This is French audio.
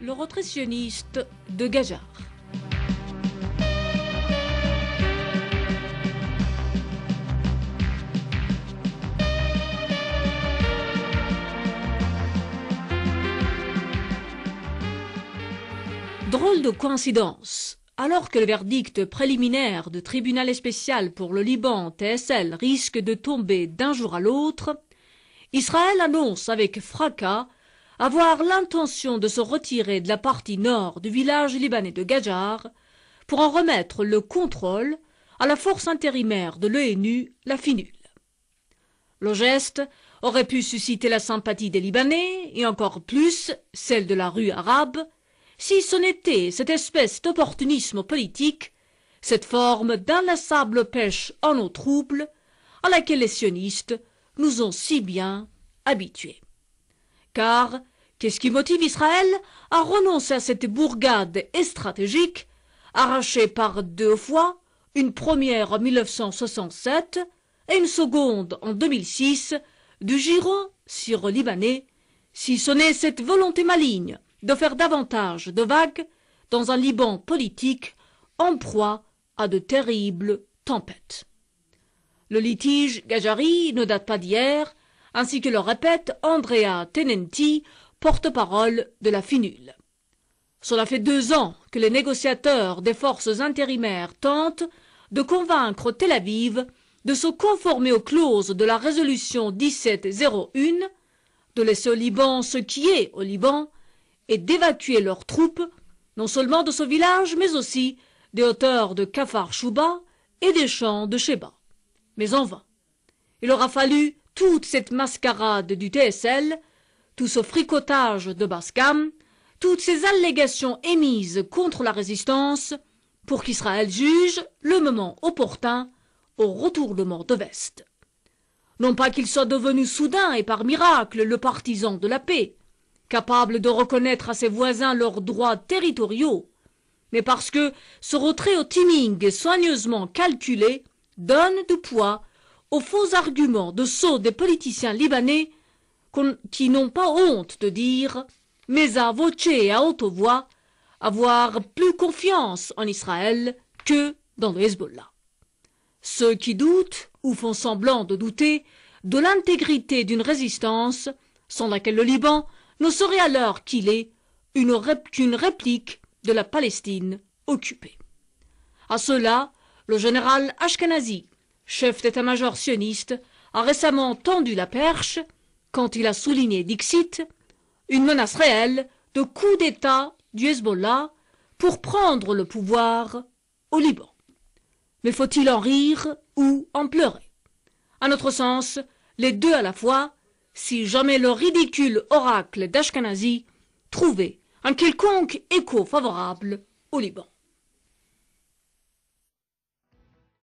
le retraitionniste de Gajar. Drôle de coïncidence. Alors que le verdict préliminaire de tribunal spécial pour le Liban, TSL, risque de tomber d'un jour à l'autre, Israël annonce avec fracas avoir l'intention de se retirer de la partie nord du village libanais de Gajar pour en remettre le contrôle à la force intérimaire de l'ONU, la FINUL. Le geste aurait pu susciter la sympathie des Libanais et encore plus celle de la rue arabe si ce n'était cette espèce d'opportunisme politique, cette forme d'inlassable pêche en eau trouble à laquelle les sionistes nous ont si bien habitués. Car qu'est-ce qui motive Israël à renoncer à cette bourgade stratégique, arrachée par deux fois, une première en 1967 et une seconde en 2006 du giron sur libanais si ce n'est cette volonté maligne de faire davantage de vagues dans un Liban politique en proie à de terribles tempêtes. Le litige Gajari ne date pas d'hier ainsi que le répète Andrea Tenenti, porte-parole de la FINUL. Cela fait deux ans que les négociateurs des forces intérimaires tentent de convaincre Tel Aviv de se conformer aux clauses de la résolution 1701, de laisser au Liban ce qui est au Liban et d'évacuer leurs troupes, non seulement de ce village, mais aussi des hauteurs de Kafar Chouba et des champs de Sheba. Mais en vain. Il aura fallu toute cette mascarade du TSL, tout ce fricotage de Bascam, toutes ces allégations émises contre la résistance, pour qu'Israël juge le moment opportun au retournement de veste. Non pas qu'il soit devenu soudain et par miracle le partisan de la paix, capable de reconnaître à ses voisins leurs droits territoriaux, mais parce que ce retrait au timing soigneusement calculé donne du poids aux faux arguments de sceaux des politiciens libanais qui n'ont pas honte de dire, mais à voter à haute voix, avoir plus confiance en Israël que dans le Hezbollah. Ceux qui doutent ou font semblant de douter de l'intégrité d'une résistance sans laquelle le Liban ne serait alors qu'il est qu'une réplique de la Palestine occupée. À cela, le général Ashkenazi chef d'état-major sioniste, a récemment tendu la perche quand il a souligné Dixit, une menace réelle de coup d'État du Hezbollah pour prendre le pouvoir au Liban. Mais faut-il en rire ou en pleurer À notre sens, les deux à la fois, si jamais le ridicule oracle d'Ashkenazi trouvait un quelconque écho favorable au Liban.